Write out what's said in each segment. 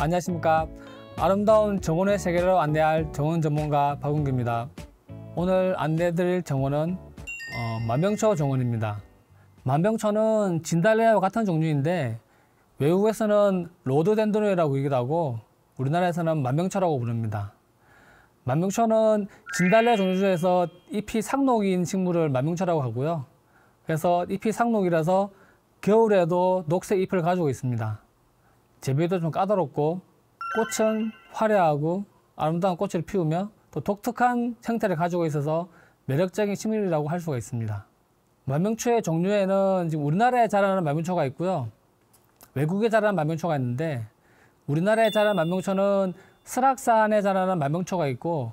안녕하십니까 아름다운 정원의 세계로 안내할 정원 전문가 박은규입니다 오늘 안내드릴 정원은 어, 만병초 정원입니다 만병초는 진달래와 같은 종류인데 외국에서는 로드덴드론이라고 얘기를 하고 우리나라에서는 만병초라고 부릅니다 만병초는 진달래 종류 중에서 잎이 상록인 식물을 만병초라고 하고요 그래서 잎이 상록이라서 겨울에도 녹색 잎을 가지고 있습니다 재배도 좀 까다롭고 꽃은 화려하고 아름다운 꽃을 피우며 또 독특한 형태를 가지고 있어서 매력적인 식물이라고 할 수가 있습니다. 만명초의 종류에는 지금 우리나라에 자라는 만명초가 있고요. 외국에 자라는 만명초가 있는데 우리나라에 자라는 만명초는 설악산에 자라는 만명초가 있고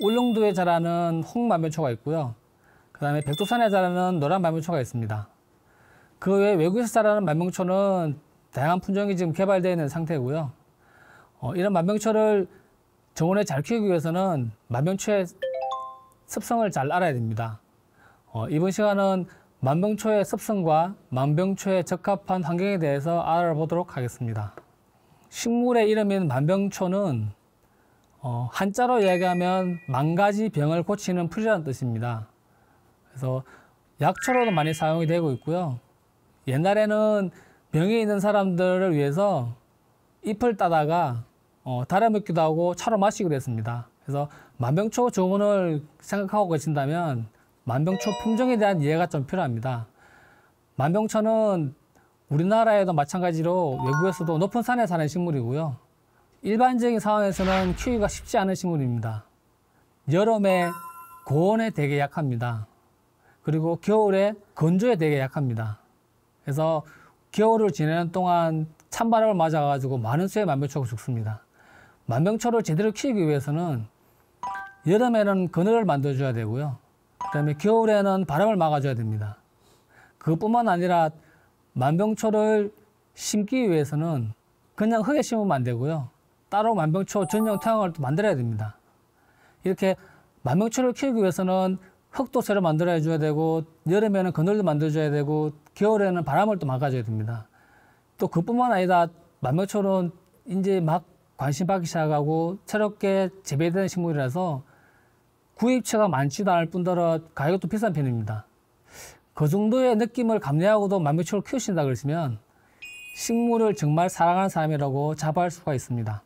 울릉도에 자라는 홍만명초가 있고요. 그 다음에 백두산에 자라는 노란 만명초가 있습니다. 그 외에 외국에서 자라는 만명초는 다양한 품종이 지금 개발되어 있는 상태고요. 어, 이런 만병초를 정원에 잘 키우기 위해서는 만병초의 습성을 잘 알아야 됩니다. 어, 이번 시간은 만병초의 습성과 만병초에 적합한 환경에 대해서 알아보도록 하겠습니다. 식물의 이름인 만병초는 어, 한자로 이야기하면 만가지 병을 고치는 풀이라는 뜻입니다. 그래서 약초로도 많이 사용이 되고 있고요. 옛날에는 병에 있는 사람들을 위해서 잎을 따다가 어, 달아 먹기도 하고 차로 마시기도 했습니다. 그래서 만병초 조문을 생각하고 계신다면 만병초 품종에 대한 이해가 좀 필요합니다. 만병초는 우리나라에도 마찬가지로 외국에서도 높은 산에 사는 식물이고요. 일반적인 상황에서는 키우기가 쉽지 않은 식물입니다. 여름에 고온에 되게 약합니다. 그리고 겨울에 건조에 되게 약합니다. 그래서 겨울을 지내는 동안 찬바람을 맞아가지고 많은 수의 만병초가 죽습니다. 만병초를 제대로 키우기 위해서는 여름에는 그늘을 만들어줘야 되고요. 그 다음에 겨울에는 바람을 막아줘야 됩니다. 그것뿐만 아니라 만병초를 심기 위해서는 그냥 흙에 심으면 안 되고요. 따로 만병초 전용 태양을 만들어야 됩니다. 이렇게 만병초를 키우기 위해서는 흙도새로 만들어줘야 되고 여름에는 그늘도 만들어줘야 되고 겨울에는 바람을 또 막아줘야 됩니다. 또 그뿐만 아니라 만명초는 이제 막 관심 받기 시작하고 새롭게 재배되는 식물이라서 구입처가 많지도 않을 뿐더러 가격도 비싼 편입니다. 그 정도의 느낌을 감내하고도 만명초를 키우신다 그러시면 식물을 정말 사랑하는 사람이라고 자부할 수가 있습니다.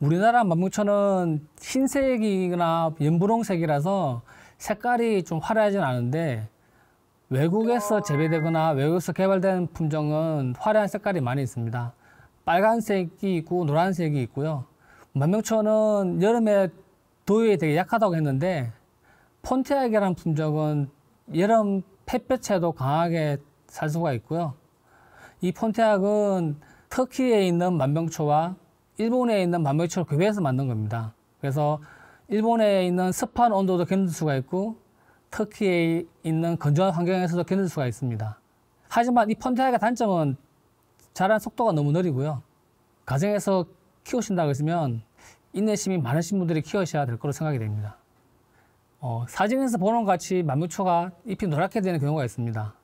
우리나라 만명초는 흰색이나 연분홍색이라서 색깔이 좀 화려하진 않은데 외국에서 재배되거나 외국에서 개발된 품종은 화려한 색깔이 많이 있습니다. 빨간색이 있고 노란색이 있고요. 만명초는 여름에 도유에 되게 약하다고 했는데 폰티아게라는 품종은 여름 햇볕에도 강하게 살 수가 있고요. 이 폰티악은 터키에 있는 만병초와 일본에 있는 만병초를 구비해서 만든 겁니다. 그래서 일본에 있는 습한 온도도 견딜 수가 있고 터키에 있는 건조한 환경에서도 견딜 수가 있습니다. 하지만 이 펀테아가 단점은 자란 속도가 너무 느리고요. 가정에서 키우신다고 했으면 인내심이 많으신 분들이 키우셔야 될 거로 생각이 됩니다. 어, 사진에서 보는 같이 만병초가 잎이 노랗게 되는 경우가 있습니다.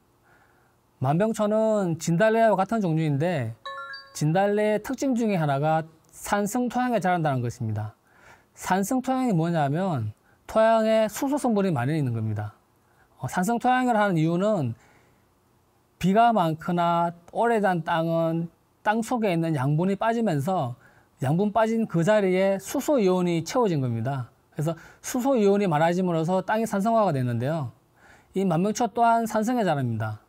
만병초는 진달래와 같은 종류인데 진달래의 특징 중에 하나가 산성 토양에 자란다는 것입니다. 산성 토양이 뭐냐면 토양에 수소 성분이 많이 있는 겁니다. 어, 산성 토양을 하는 이유는 비가 많거나 오래된 땅은 땅 속에 있는 양분이 빠지면서 양분 빠진 그 자리에 수소 이온이 채워진 겁니다. 그래서 수소 이온이 많아짐으로써 땅이 산성화가 되는데요. 이 만명초 또한 산성에 자랍니다.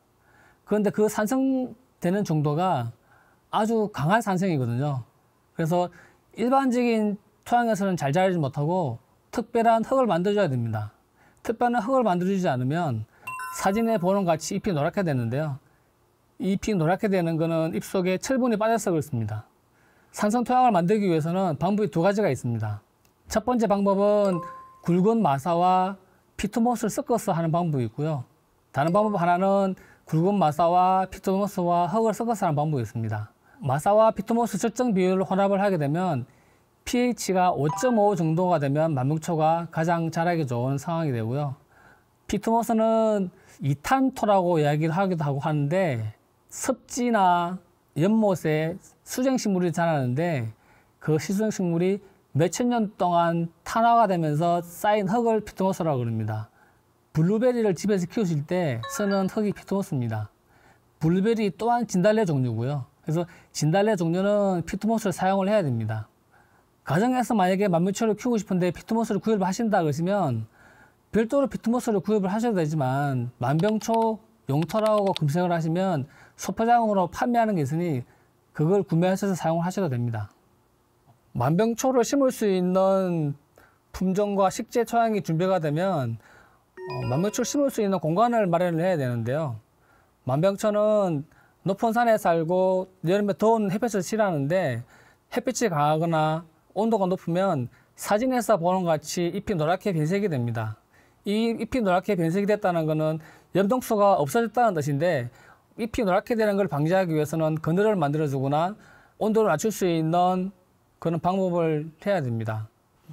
그런데 그 산성되는 정도가 아주 강한 산성이거든요. 그래서 일반적인 토양에서는 잘 자라지 못하고 특별한 흙을 만들어줘야 됩니다. 특별한 흙을 만들어주지 않으면 사진에 보는 같이 잎이 노랗게 되는데요. 잎이 노랗게 되는 것은 잎 속에 철분이 빠져서 그렇습니다. 산성 토양을 만들기 위해서는 방법이 두 가지가 있습니다. 첫 번째 방법은 굵은 마사와 피트모스를 섞어서 하는 방법이 고요 다른 방법 하나는 굵은 마사와 피트모스와 흙을 섞어서 하는 방법이 있습니다. 마사와 피트모스 적정 비율로 혼합을 하게 되면 pH가 5.5 정도가 되면 만묵초가 가장 자라기 좋은 상황이 되고요. 피트모스는 이탄토라고 이야기를 하기도 하고 하는데 습지나 연못에 수쟁식물이 자라는데 그 수쟁식물이 몇 천 년 동안 탄화가 되면서 쌓인 흙을 피트모스라고 그럽니다. 블루베리를 집에서 키우실 때 쓰는 흙이 피트모스입니다. 블루베리 또한 진달래 종류고요. 그래서 진달래 종류는 피트모스를 사용을 해야 됩니다. 가정에서 만약에 만물초를 키우고 싶은데 피트모스를 구입을 하신다 그러시면 별도로 피트모스를 구입을 하셔도 되지만 만병초 용터라고 검색을 하시면 소포장으로 판매하는 게 있으니 그걸 구매하셔서 사용을 하셔도 됩니다. 만병초를 심을 수 있는 품종과 식재 처양이 준비가 되면 어, 만병초를 심을 수 있는 공간을 마련을 해야 되는데요. 만병초는 높은 산에 살고 여름에 더운 햇볕을 싫어하는데 햇빛이 강하거나 온도가 높으면 사진에서 보는 것 같이 잎이 노랗게 변색이 됩니다. 이 잎이 노랗게 변색이 됐다는 것은 염동수가 없어졌다는 뜻인데 잎이 노랗게 되는 걸 방지하기 위해서는 그늘을 만들어주거나 온도를 낮출 수 있는 그런 방법을 해야 됩니다.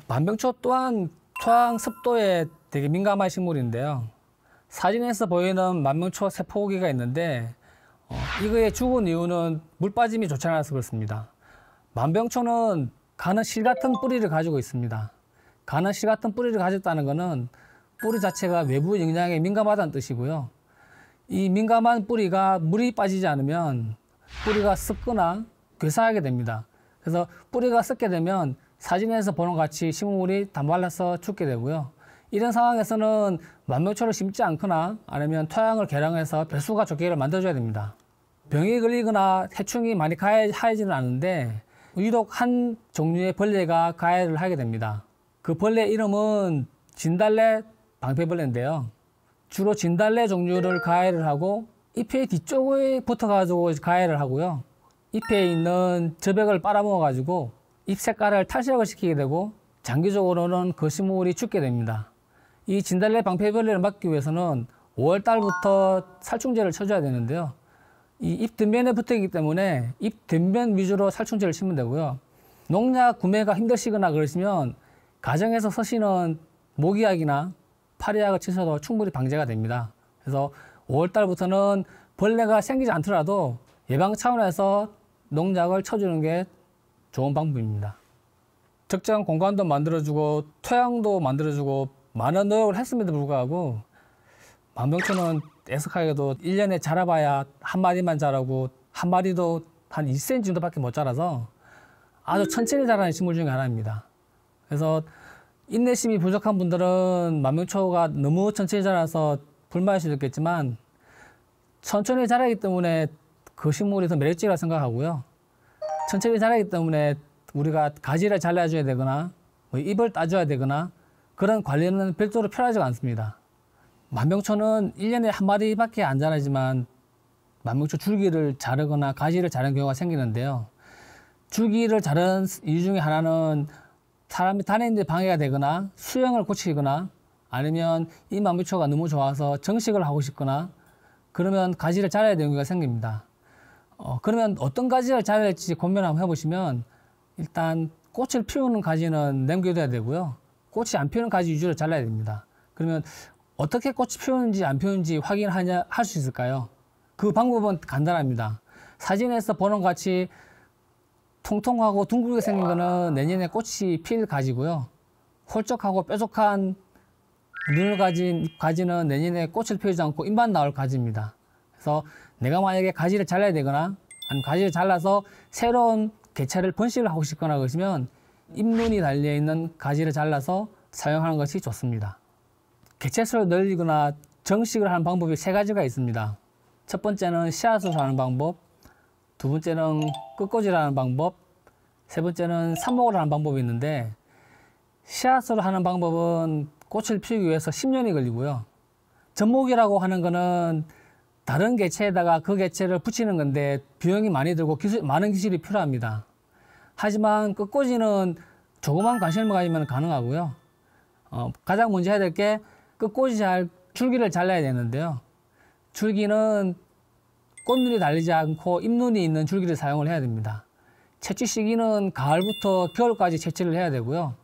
반병초 또한 토양 습도에 되게 민감한 식물인데요. 사진에서 보이는 만병초 세포기가 있는데 어, 이거의 죽은 이유는 물 빠짐이 좋지 않아서 그렇습니다. 만병초는 가나실 같은 뿌리를 가지고 있습니다. 가나실 같은 뿌리를 가졌다는 것은 뿌리 자체가 외부 영향에 민감하다는 뜻이고요. 이 민감한 뿌리가 물이 빠지지 않으면 뿌리가 썩거나 괴사하게 됩니다. 그래서 뿌리가 썩게 되면 사진에서 보는 같이 식물이 다발라서 죽게 되고요. 이런 상황에서는 만명초를 심지 않거나 아니면 토양을 개량해서 배수가 좋게 만들어줘야 됩니다. 병이 걸리거나 해충이 많이 가해, 지는않는데 유독 한 종류의 벌레가 가해를 하게 됩니다. 그 벌레 이름은 진달래 방패벌레인데요. 주로 진달래 종류를 가해를 하고 잎의 뒤쪽에 붙어가지고 가해를 하고요. 잎에 있는 저백을 빨아먹어가지고 잎 색깔을 탈색을 시키게 되고 장기적으로는 그 식물이 죽게 됩니다. 이 진달래 방패벌레를 막기 위해서는 5월달부터 살충제를 쳐줘야 되는데요. 이잎 뒷면에 붙어 있기 때문에 잎 뒷면 위주로 살충제를 심으면 되고요. 농약 구매가 힘드시거나 그러시면 가정에서 쓰시는 모기약이나 파리약을 치셔도 충분히 방제가 됩니다. 그래서 5월 달부터는 벌레가 생기지 않더라도 예방 차원에서 농약을 쳐주는 게 좋은 방법입니다. 적정 공간도 만들어주고 토양도 만들어주고 많은 노력을 했음에도 불구하고 만병초는 애석하게도 1년에 자라봐야 한 마리만 자라고 한 마리도 한 2cm 정도밖에 못 자라서 아주 천천히 자라는 식물 중에 하나입니다. 그래서 인내심이 부족한 분들은 만명초가 너무 천천히 자라서 불만일 수도 있겠지만 천천히 자라기 때문에 그 식물이 더 매력적이라 생각하고요. 천천히 자라기 때문에 우리가 가지를 잘라줘야 되거나 뭐 잎을 따줘야 되거나 그런 관리는 별도로 필요하지가 않습니다. 만병초는 1년에한 마리밖에 안 자라지만 만병초 줄기를 자르거나 가지를 자른 경우가 생기는데요. 줄기를 자른 이유 중에 하나는 사람이 다니는 데 방해가 되거나 수영을 고치거나 아니면 이 만병초가 너무 좋아서 정식을 하고 싶거나 그러면 가지를 자라야 되는 경우가 생깁니다. 어, 그러면 어떤 가지를 자라야 할지 고민을 한번 해보시면 일단 꽃을 피우는 가지는 남겨둬야 되고요. 꽃이 안 피우는 가지 위주로 잘라야 됩니다. 그러면 어떻게 꽃이 피우는지 안 피우는지 확인하냐 할수 있을까요? 그 방법은 간단합니다. 사진에서 보는 같이 통통하고 둥글게 생긴 거는 내년에 꽃이 필 가지고요. 홀쭉하고 뾰족한 눈을 가진 가지는 내년에 꽃을 피우지 않고 잎만 나올 가지입니다. 그래서 내가 만약에 가지를 잘라야 되거나 아니면 가지를 잘라서 새로운 개체를 번식을 하고 싶거나 그러시면 잎눈이 달려있는 가지를 잘라서 사용하는 것이 좋습니다. 개체수를 늘리거나 정식을 하는 방법이 세 가지가 있습니다. 첫 번째는 씨앗으로 하는 방법, 두 번째는 끝꽂이라는 방법, 세 번째는 삽목을 하는 방법이 있는데 씨앗으로 하는 방법은 꽃을 피우기 위해서 10년이 걸리고요. 접목이라고 하는 거는 다른 개체에다가 그 개체를 붙이는 건데 비용이 많이 들고 기술, 많은 기술이 필요합니다. 하지만 끝꽂이는 조그만 관심을 가지면 가능하고요. 어, 가장 먼저 해야 될게 끝꽃이 그 잘 줄기를 잘라야 되는데요. 줄기는 꽃눈이 달리지 않고 잎눈이 있는 줄기를 사용을 해야 됩니다. 채취 시기는 가을부터 겨울까지 채취를 해야 되고요.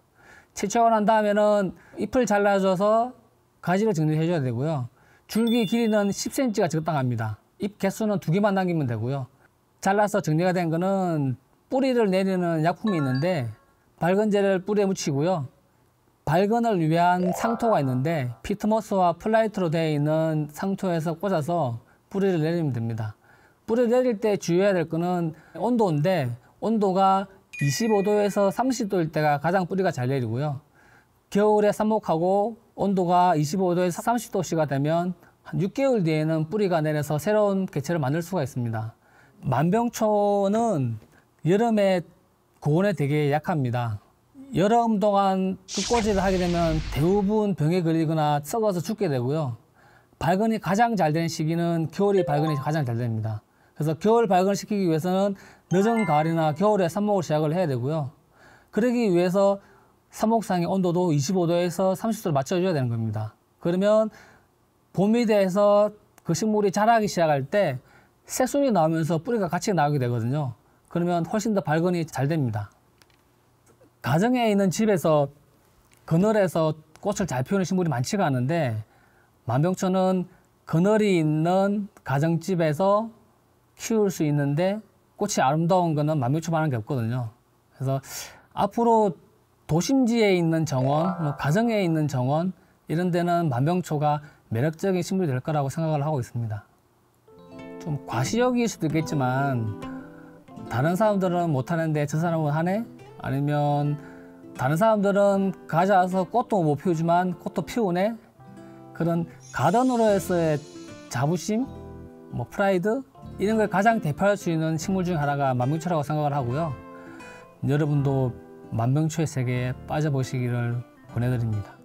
채취하고 난 다음에는 잎을 잘라줘서 가지를 정리해줘야 되고요. 줄기 길이는 10cm가 적당합니다. 잎 개수는 두 개만 남기면 되고요. 잘라서 정리가 된 거는 뿌리를 내리는 약품이 있는데 밝은 재를 뿌리에 묻히고요. 발근을 위한 상토가 있는데 피트머스와 플라이트로 되어 있는 상토에서 꽂아서 뿌리를 내리면 됩니다. 뿌리 내릴 때 주의해야 될 거는 온도인데 온도가 25도에서 30도일 때가 가장 뿌리가 잘 내리고요. 겨울에 삽목하고 온도가 25도에서 30도씨가 되면 한 6개월 뒤에는 뿌리가 내려서 새로운 개체를 만들 수가 있습니다. 만병초는 여름에 고온에 되게 약합니다. 여름 동안 뚜꼬질를 하게 되면 대부분 병에 걸리거나 썩어서 죽게 되고요. 발근이 가장 잘 되는 시기는 겨울이 발근이 가장 잘 됩니다. 그래서 겨울 발근 시키기 위해서는 늦은 가을이나 겨울에 삽목을 시작을 해야 되고요. 그러기 위해서 삽목상의 온도도 25도에서 3 0도를 맞춰줘야 되는 겁니다. 그러면 봄이 돼서 그 식물이 자라기 시작할 때 새순이 나오면서 뿌리가 같이 나오게 되거든요. 그러면 훨씬 더 발근이 잘 됩니다. 가정에 있는 집에서 그늘에서 꽃을 잘 피우는 식물이 많지가 않은데 만병초는 그늘이 있는 가정집에서 키울 수 있는데 꽃이 아름다운 거는 만병초만한 게 없거든요. 그래서 앞으로 도심지에 있는 정원, 뭐 가정에 있는 정원 이런 데는 만병초가 매력적인 식물이 될 거라고 생각을 하고 있습니다. 좀 과시욕일 수도 있겠지만 다른 사람들은 못하는데 저 사람은 하네? 아니면 다른 사람들은 가져와서 꽃도 못 피우지만 꽃도 피우네 그런 가든으로서의 자부심, 뭐 프라이드 이런 걸 가장 대표할 수 있는 식물 중 하나가 만병초라고 생각을 하고요. 여러분도 만병초의 세계에 빠져보시기를 권해드립니다.